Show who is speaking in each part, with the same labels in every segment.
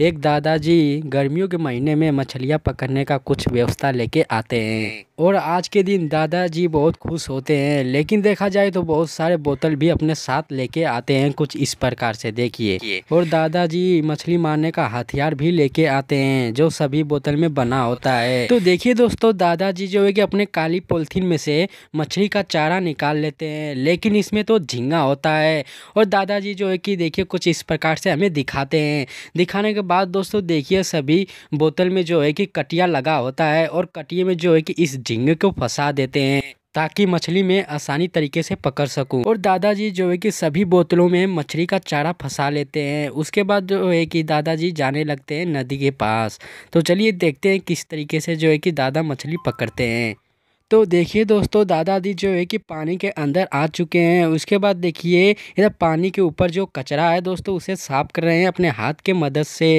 Speaker 1: एक दादाजी गर्मियों के महीने में मछलियां पकड़ने का कुछ व्यवसाय लेके आते हैं और आज के दिन दादाजी बहुत खुश होते हैं लेकिन देखा जाए तो बहुत सारे बोतल भी अपने साथ लेके आते हैं कुछ इस प्रकार से देखिए और दादाजी मछली मारने का हथियार भी लेके आते हैं जो सभी बोतल में बना होता है तो देखिए दोस्तों दादाजी जो है कि अपने काली पोलिथीन में से मछली का चारा निकाल लेते हैं लेकिन इसमें तो झींगा होता है और दादाजी जो है कि देखिए कुछ इस प्रकार से हमें दिखाते हैं दिखाने के बाद दोस्तों देखिए सभी बोतल में जो है कि कटिया लगा होता है और कटिए में जो है कि इस झींगे को फंसा देते हैं ताकि मछली में आसानी तरीके से पकड़ सकूं और दादाजी जो है कि सभी बोतलों में मछली का चारा फंसा लेते हैं उसके बाद जो है कि दादाजी जाने लगते हैं नदी के पास तो चलिए देखते हैं किस तरीके से जो है कि दादा मछली पकड़ते हैं तो देखिए दोस्तों दादाजी जो है कि पानी के अंदर आ चुके हैं उसके बाद देखिए इधर पानी के ऊपर जो कचरा है दोस्तों उसे साफ़ कर रहे हैं अपने हाथ के मदद से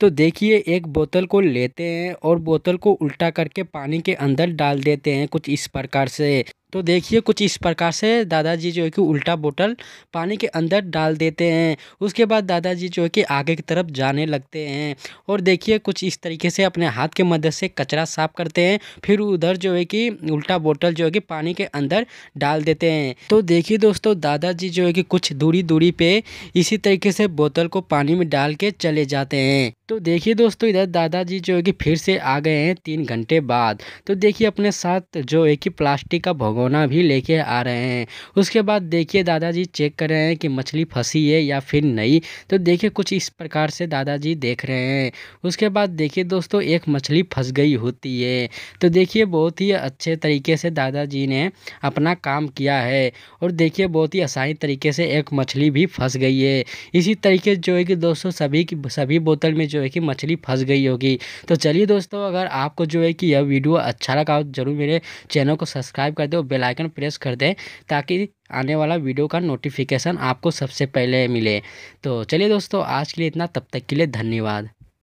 Speaker 1: तो देखिए एक बोतल को लेते हैं और बोतल को उल्टा करके पानी के अंदर डाल देते हैं कुछ इस प्रकार से तो देखिए कुछ इस प्रकार से दादाजी जो है कि उल्टा बोतल पानी के अंदर डाल देते हैं उसके बाद दादाजी जो है कि आगे की तरफ जाने लगते हैं और देखिए कुछ इस तरीके से अपने हाथ के मदद से कचरा साफ करते हैं फिर उधर जो है कि उल्टा बोतल जो है कि पानी के अंदर डाल देते हैं तो देखिए दोस्तों दादाजी जो है कि कुछ दूरी दूरी पर इसी तरीके से बोतल को पानी में डाल के चले जाते हैं तो देखिए दोस्तों इधर दादाजी जो है कि फिर से आ गए हैं तीन घंटे बाद तो देखिए अपने साथ जो है कि प्लास्टिक का भोग भगोना भी लेके आ रहे हैं उसके बाद देखिए दादाजी चेक कर रहे हैं कि मछली फंसी है या फिर नहीं तो देखिए कुछ इस प्रकार से दादाजी देख रहे हैं उसके बाद देखिए दोस्तों एक मछली फंस गई होती है तो देखिए बहुत ही अच्छे तरीके से दादाजी ने अपना काम किया है और देखिए बहुत ही आसानी तरीके से एक मछली भी फंस गई है इसी तरीके जो है कि दोस्तों सभी की सभी बोतल में जो है कि मछली फंस गई होगी तो चलिए दोस्तों अगर आपको जो है कि यह वीडियो अच्छा लगा हो जरूर मेरे चैनल को सब्सक्राइब कर दो बेल आइकन प्रेस कर दें ताकि आने वाला वीडियो का नोटिफिकेशन आपको सबसे पहले मिले तो चलिए दोस्तों आज के लिए इतना तब तक के लिए धन्यवाद